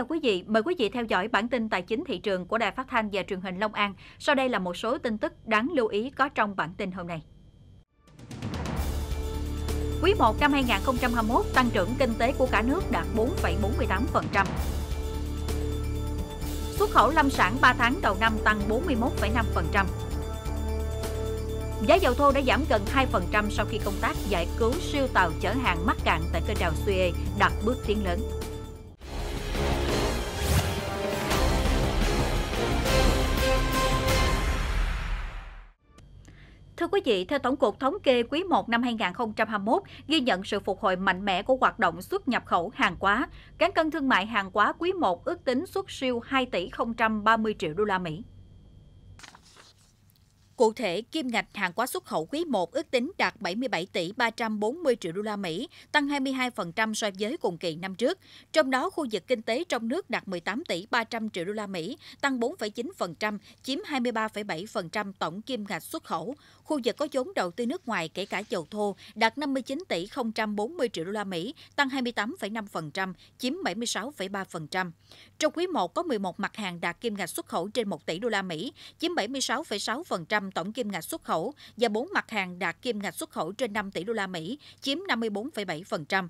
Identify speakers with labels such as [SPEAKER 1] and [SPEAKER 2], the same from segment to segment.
[SPEAKER 1] chào quý vị, mời quý vị theo dõi bản tin tài chính thị trường của Đài Phát thanh và Truyền hình Long An. Sau đây là một số tin tức đáng lưu ý có trong bản tin hôm nay. Quý 1 năm 2021, tăng trưởng kinh tế của cả nước đạt 4,48%. Xuất khẩu lâm sản 3 tháng đầu năm tăng 41,5%. Giá dầu thô đã giảm gần 2% sau khi công tác giải cứu siêu tàu chở hàng mắc cạn tại kênh đào Suez đạt bước tiến lớn. quý vị, theo Tổng cục Thống kê quý 1 năm 2021, ghi nhận sự phục hồi mạnh mẽ của hoạt động xuất nhập khẩu hàng hóa. Cán cân thương mại hàng hóa quý 1 ước tính xuất siêu 2 tỷ 030 triệu đô la Mỹ. Cụ thể, kim ngạch hàng hóa xuất khẩu quý 1 ước tính đạt 77 tỷ 340 triệu đô la Mỹ, tăng 22% so với cùng kỳ năm trước. Trong đó, khu vực kinh tế trong nước đạt 18 tỷ 300 triệu đô la Mỹ, tăng 4,9%, chiếm 23,7% tổng kim ngạch xuất khẩu. Khu vực có vốn đầu tư nước ngoài kể cả dầu thô đạt 59 tỷ 040 triệu đô la Mỹ, tăng 28,5%, chiếm 76,3%. Trong quý 1 có 11 mặt hàng đạt kim ngạch xuất khẩu trên 1 tỷ đô la Mỹ, chiếm 76,6% 5% tổng kim ngạch xuất khẩu và 4 mặt hàng đạt kim ngạch xuất khẩu trên 5 tỷ đô la Mỹ, chiếm 54,7%.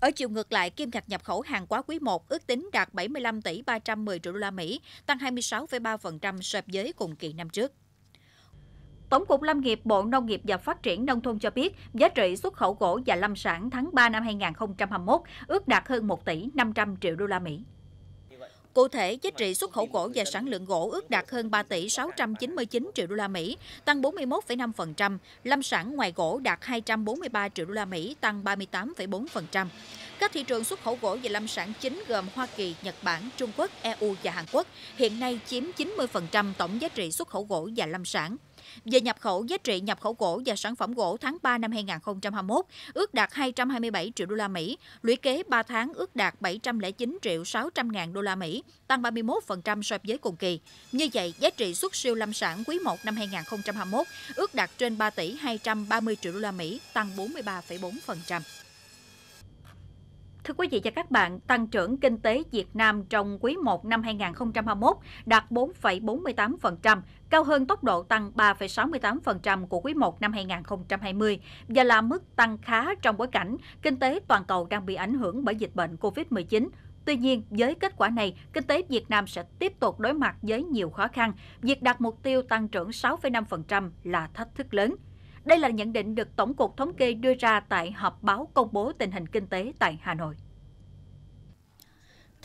[SPEAKER 1] Ở chiều ngược lại, kim ngạch nhập khẩu hàng hóa quý 1 ước tính đạt 75 tỷ 310 triệu đô la Mỹ, tăng 26,3% so với cùng kỳ năm trước. Tổng cục Lâm nghiệp Bộ Nông nghiệp và Phát triển Nông thôn cho biết giá trị xuất khẩu gỗ và lâm sản tháng 3 năm 2021 ước đạt hơn 1 tỷ 500 triệu đô la Mỹ. Cụ thể, giá trị xuất khẩu gỗ và sản lượng gỗ ước đạt hơn 3 tỷ 699 triệu đô la Mỹ, tăng 41,5%, lâm sản ngoài gỗ đạt 243 triệu đô la Mỹ, tăng 38,4%. Các thị trường xuất khẩu gỗ và lâm sản chính gồm Hoa Kỳ, Nhật Bản, Trung Quốc, EU và Hàn Quốc hiện nay chiếm 90% tổng giá trị xuất khẩu gỗ và lâm sản về nhập khẩu giá trị nhập khẩu gỗ và sản phẩm gỗ tháng 3 năm 2021 ước đạt 227 triệu đô la Mỹ, lũy kế 3 tháng ước đạt 709 triệu 600 ngàn đô la Mỹ, tăng 31% so với cùng kỳ. Như vậy, giá trị xuất siêu lâm sản quý 1 năm 2021 ước đạt trên 3 tỷ 230 triệu đô la Mỹ, tăng 43,4%. Thưa quý vị và các bạn, tăng trưởng kinh tế Việt Nam trong quý 1 năm 2021 đạt 4,48%, cao hơn tốc độ tăng 3,68% của quý 1 năm 2020 và là mức tăng khá trong bối cảnh kinh tế toàn cầu đang bị ảnh hưởng bởi dịch bệnh COVID-19. Tuy nhiên, với kết quả này, kinh tế Việt Nam sẽ tiếp tục đối mặt với nhiều khó khăn. Việc đạt mục tiêu tăng trưởng 6,5% là thách thức lớn – đây là nhận định được Tổng cục Thống kê đưa ra tại họp báo công bố tình hình kinh tế tại Hà Nội.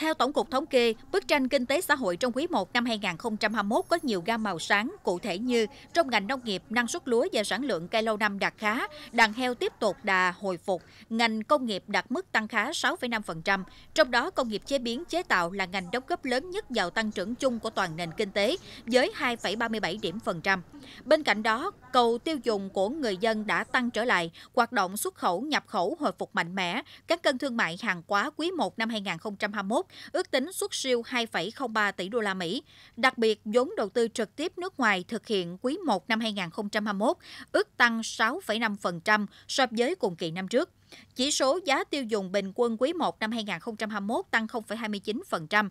[SPEAKER 1] Theo Tổng cục Thống kê, bức tranh kinh tế xã hội trong quý 1 năm 2021 có nhiều gam màu sáng, cụ thể như trong ngành nông nghiệp, năng suất lúa và sản lượng cây lâu năm đạt khá, đàn heo tiếp tục đà hồi phục, ngành công nghiệp đạt mức tăng khá 6,5%, trong đó công nghiệp chế biến chế tạo là ngành đóng góp lớn nhất vào tăng trưởng chung của toàn nền kinh tế với 2,37 điểm phần trăm. Bên cạnh đó, cầu tiêu dùng của người dân đã tăng trở lại, hoạt động xuất khẩu nhập khẩu hồi phục mạnh mẽ, các cân thương mại hàng hóa quý 1 năm 2021 ước tính xuất siêu 2,03 tỷ đô la Mỹ. Đặc biệt, vốn đầu tư trực tiếp nước ngoài thực hiện quý 1 năm 2021 ước tăng 6,5% so với cùng kỳ năm trước. Chỉ số giá tiêu dùng bình quân quý 1 năm 2021 tăng 0,29%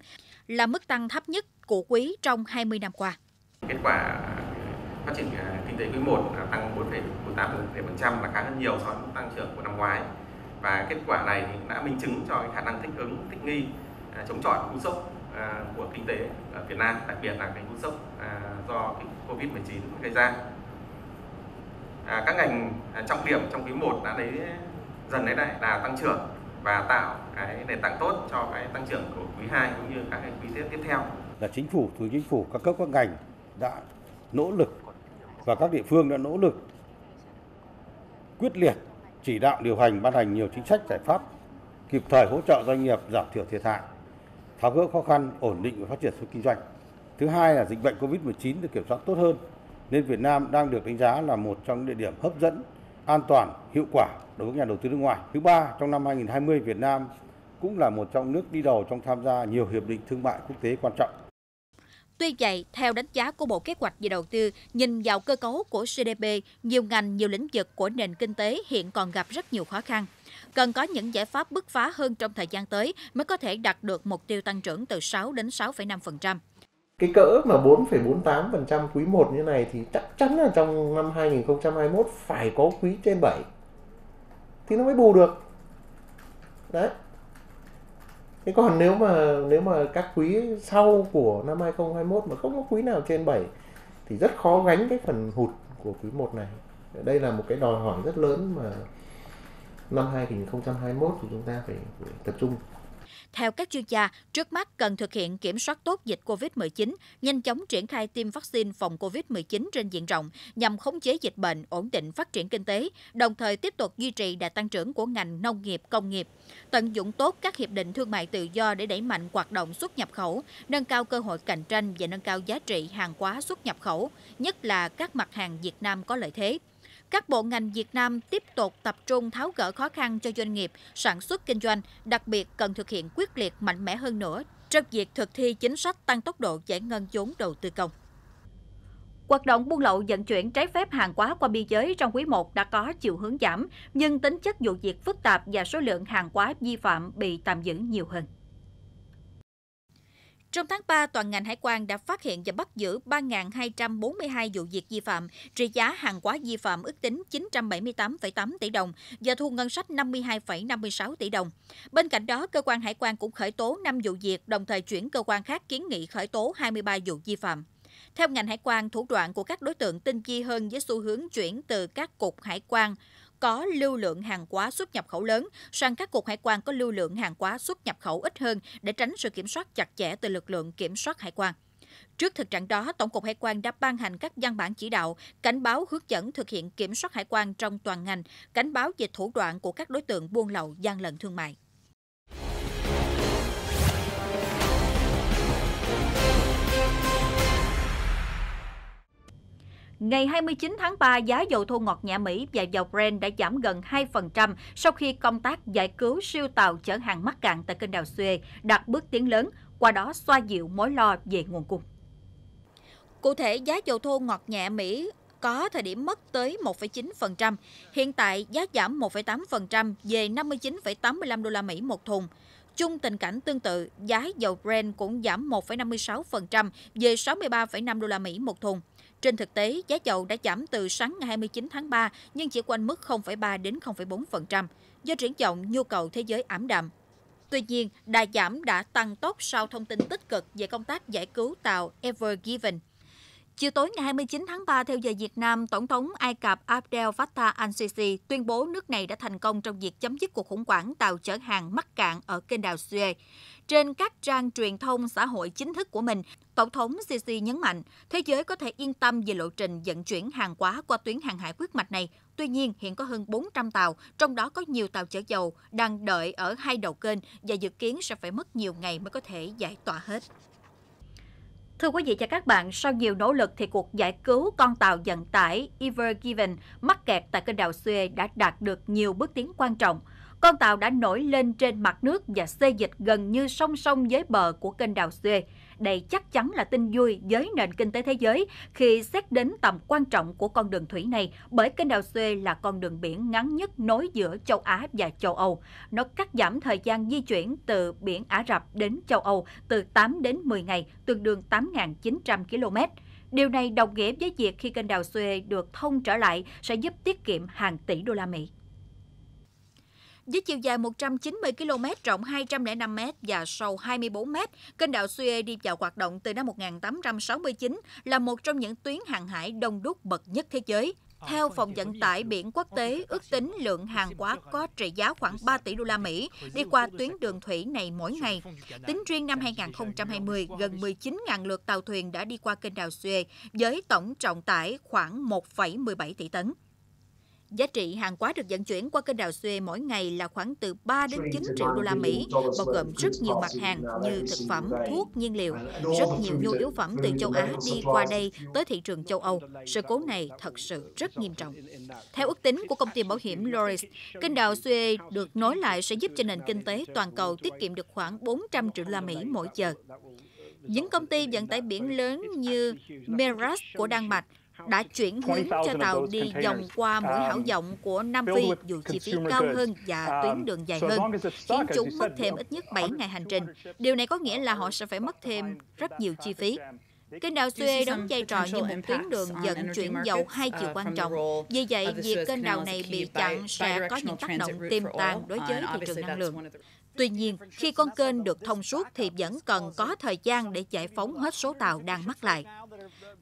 [SPEAKER 1] là mức tăng thấp nhất của quý trong 20 năm qua. Kết quả phát triển à, kinh tế quý 1 tăng 4,48% là khá hơn nhiều so với tăng trưởng của năm ngoái. Và kết quả này đã minh chứng cho khả năng thích ứng, thích nghi chống chọi cú sốc của kinh tế ở Việt Nam đặc biệt là à, cái cú sốc do Covid-19 gây ra à, các ngành à, trọng điểm trong quý 1 đã lấy dần đấy lại là tăng trưởng và tạo cái nền tảng tốt cho cái tăng trưởng của quý 2 cũng như các cái quý tiếp tiếp theo là chính phủ thủ chính phủ các cấp các ngành đã nỗ lực và các địa phương đã nỗ lực quyết liệt chỉ đạo điều hành ban hành nhiều chính sách giải pháp kịp thời hỗ trợ doanh nghiệp giảm thiểu thiệt hại tháo gỡ khó khăn, ổn định và phát triển xuất kinh doanh. Thứ hai là dịch bệnh Covid-19 được kiểm soát tốt hơn, nên Việt Nam đang được đánh giá là một trong những địa điểm hấp dẫn, an toàn, hiệu quả đối với nhà đầu tư nước ngoài. Thứ ba, trong năm 2020, Việt Nam cũng là một trong nước đi đầu trong tham gia nhiều hiệp định thương mại quốc tế quan trọng. Tuy vậy, theo đánh giá của Bộ Kế hoạch và Đầu tư, nhìn vào cơ cấu của GDP, nhiều ngành, nhiều lĩnh vực của nền kinh tế hiện còn gặp rất nhiều khó khăn. Cần có những giải pháp bứt phá hơn trong thời gian tới mới có thể đạt được mục tiêu tăng trưởng từ 6 đến 6,5%. Cái cỡ mà 4,48% quý 1 như này thì chắc chắn là trong năm 2021 phải có quý trên 7 thì nó mới bù được. Đấy, thế còn nếu mà nếu mà các quý sau của năm 2021 mà không có quý nào trên 7 thì rất khó gánh cái phần hụt của quý 1 này. Đây là một cái đòi hỏi rất lớn mà năm 2021 thì chúng ta phải, phải tập trung theo các chuyên gia, trước mắt cần thực hiện kiểm soát tốt dịch COVID-19, nhanh chóng triển khai tiêm vaccine phòng COVID-19 trên diện rộng nhằm khống chế dịch bệnh, ổn định phát triển kinh tế, đồng thời tiếp tục duy trì đà tăng trưởng của ngành nông nghiệp, công nghiệp, tận dụng tốt các hiệp định thương mại tự do để đẩy mạnh hoạt động xuất nhập khẩu, nâng cao cơ hội cạnh tranh và nâng cao giá trị hàng hóa xuất nhập khẩu, nhất là các mặt hàng Việt Nam có lợi thế các bộ ngành Việt Nam tiếp tục tập trung tháo gỡ khó khăn cho doanh nghiệp, sản xuất kinh doanh, đặc biệt cần thực hiện quyết liệt mạnh mẽ hơn nữa trong việc thực thi chính sách tăng tốc độ giải ngân vốn đầu tư công. Hoạt động buôn lậu vận chuyển trái phép hàng hóa qua biên giới trong quý 1 đã có chiều hướng giảm, nhưng tính chất vụ việc phức tạp và số lượng hàng hóa vi phạm bị tạm giữ nhiều hơn. Trong tháng 3, toàn ngành hải quan đã phát hiện và bắt giữ 3.242 vụ việc vi phạm, trị giá hàng hóa vi phạm ước tính 978,8 tỷ đồng và thu ngân sách 52,56 tỷ đồng. Bên cạnh đó, cơ quan hải quan cũng khởi tố 5 vụ việc, đồng thời chuyển cơ quan khác kiến nghị khởi tố 23 vụ vi phạm. Theo ngành hải quan, thủ đoạn của các đối tượng tinh vi hơn với xu hướng chuyển từ các cục hải quan có lưu lượng hàng hóa xuất nhập khẩu lớn sang các cục hải quan có lưu lượng hàng hóa xuất nhập khẩu ít hơn để tránh sự kiểm soát chặt chẽ từ lực lượng kiểm soát hải quan. Trước thực trạng đó, Tổng cục Hải quan đã ban hành các văn bản chỉ đạo, cảnh báo hướng dẫn thực hiện kiểm soát hải quan trong toàn ngành, cảnh báo về thủ đoạn của các đối tượng buôn lậu gian lận thương mại. Ngày 29 tháng 3, giá dầu thô ngọt nhã Mỹ và dầu Brent đã giảm gần 2% sau khi công tác giải cứu siêu tàu chở hàng mắc cạn tại kênh đào Suez đạt bước tiến lớn, qua đó xoa dịu mối lo về nguồn cung. Cụ thể, giá dầu thô ngọt nhẹ Mỹ có thời điểm mất tới 1,9%, hiện tại giá giảm 1,8% về 59,85 đô la Mỹ một thùng. Chung tình cảnh tương tự, giá dầu Brent cũng giảm 1,56% về 63,5 đô la Mỹ một thùng. Trên thực tế, giá dầu đã giảm từ sáng ngày 29 tháng 3 nhưng chỉ quanh mức 0,3 đến 0,4% do triển vọng nhu cầu thế giới ảm đạm. Tuy nhiên, đà giảm đã tăng tốc sau thông tin tích cực về công tác giải cứu tàu Ever Given – Chiều tối ngày 29 tháng 3 theo giờ Việt Nam, Tổng thống Ai Cập Abdel Fattah al-Sisi tuyên bố nước này đã thành công trong việc chấm dứt cuộc khủng hoảng tàu chở hàng mắc cạn ở kênh đào Suez. Trên các trang truyền thông xã hội chính thức của mình, Tổng thống Sisi nhấn mạnh thế giới có thể yên tâm về lộ trình vận chuyển hàng hóa qua tuyến hàng hải quyết mạch này. Tuy nhiên, hiện có hơn 400 tàu, trong đó có nhiều tàu chở dầu, đang đợi ở hai đầu kênh và dự kiến sẽ phải mất nhiều ngày mới có thể giải tỏa hết. Thưa quý vị và các bạn, sau nhiều nỗ lực thì cuộc giải cứu con tàu vận tải Ever Given mắc kẹt tại kênh đào Suez đã đạt được nhiều bước tiến quan trọng. Con tàu đã nổi lên trên mặt nước và xê dịch gần như song song với bờ của kênh đào Suez đây chắc chắn là tin vui với nền kinh tế thế giới khi xét đến tầm quan trọng của con đường thủy này bởi kênh đào Suez là con đường biển ngắn nhất nối giữa châu Á và châu Âu. Nó cắt giảm thời gian di chuyển từ biển Ả Rập đến châu Âu từ 8 đến 10 ngày, tương đương 8.900 km. Điều này đồng nghĩa với việc khi kênh đào Suez được thông trở lại sẽ giúp tiết kiệm hàng tỷ đô la Mỹ. Với chiều dài 190 km, rộng 205 m và sâu 24 m, kênh đảo Suez đi vào hoạt động từ năm 1869 là một trong những tuyến hàng hải đông đúc bậc nhất thế giới. Theo Phòng Vận tải Biển Quốc tế, ước tính lượng hàng hóa có trị giá khoảng 3 tỷ đô la Mỹ đi qua tuyến đường thủy này mỗi ngày. Tính riêng năm 2020, gần 19.000 lượt tàu thuyền đã đi qua kênh đào Suez với tổng trọng tải khoảng 1,17 tỷ tấn. Giá trị hàng hóa được vận chuyển qua kênh đào Suez mỗi ngày là khoảng từ 3 đến 9 triệu đô la Mỹ, bao gồm rất nhiều mặt hàng như thực phẩm, thuốc, nhiên liệu. Rất nhiều nhu yếu phẩm từ châu Á đi qua đây tới thị trường châu Âu. Sự cố này thật sự rất nghiêm trọng. Theo ước tính của công ty bảo hiểm Loris, kênh đào Suez được nối lại sẽ giúp cho nền kinh tế toàn cầu tiết kiệm được khoảng 400 triệu đô la Mỹ mỗi giờ. Những công ty vận tải biển lớn như Meras của Đan Mạch đã chuyển hướng cho tàu đi vòng qua mũi hảo vọng của Nam Phi dù chi phí cao hơn và um, tuyến đường dài hơn, khiến chúng mất thêm ít nhất 7 ngày hành trình. Điều này có nghĩa là họ sẽ phải mất thêm rất nhiều chi phí. Kênh đào Suez đóng vai trò như một tuyến đường dẫn chuyển dầu hai chiều uh, quan trọng. Vì vậy, việc kênh đào này bị chặn sẽ có những tác động tiềm tàng đối với uh, thị trường năng lượng. Tuy nhiên, khi con kênh được thông suốt thì vẫn cần có thời gian để giải phóng hết số tàu đang mắc lại.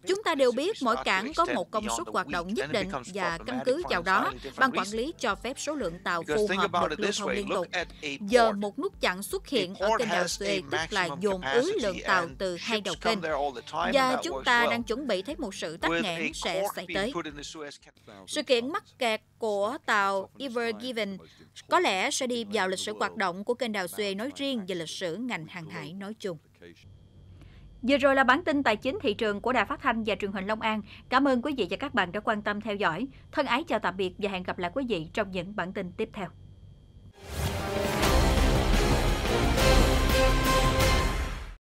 [SPEAKER 1] Chúng ta đều biết mỗi cảng có một công suất hoạt động nhất định và căn cứ vào đó, ban quản lý cho phép số lượng tàu phù hợp được lưu thông liên tục. Giờ một nút chặn xuất hiện ở kênh đào Suez tức là dồn ứ lượng tàu từ hai đầu kênh. Và chúng ta đang chuẩn bị thấy một sự tắc nghẽn sẽ xảy tới. Sự kiện mắc kẹt của tàu Ever Given có lẽ sẽ đi vào lịch sử hoạt động của kênh đào Suez nói riêng và lịch sử ngành hàng hải nói chung. Vừa rồi là bản tin tài chính thị trường của Đài Phát thanh và Truyền hình Long An. Cảm ơn quý vị và các bạn đã quan tâm theo dõi. Thân ái chào tạm biệt và hẹn gặp lại quý vị trong những bản tin tiếp theo.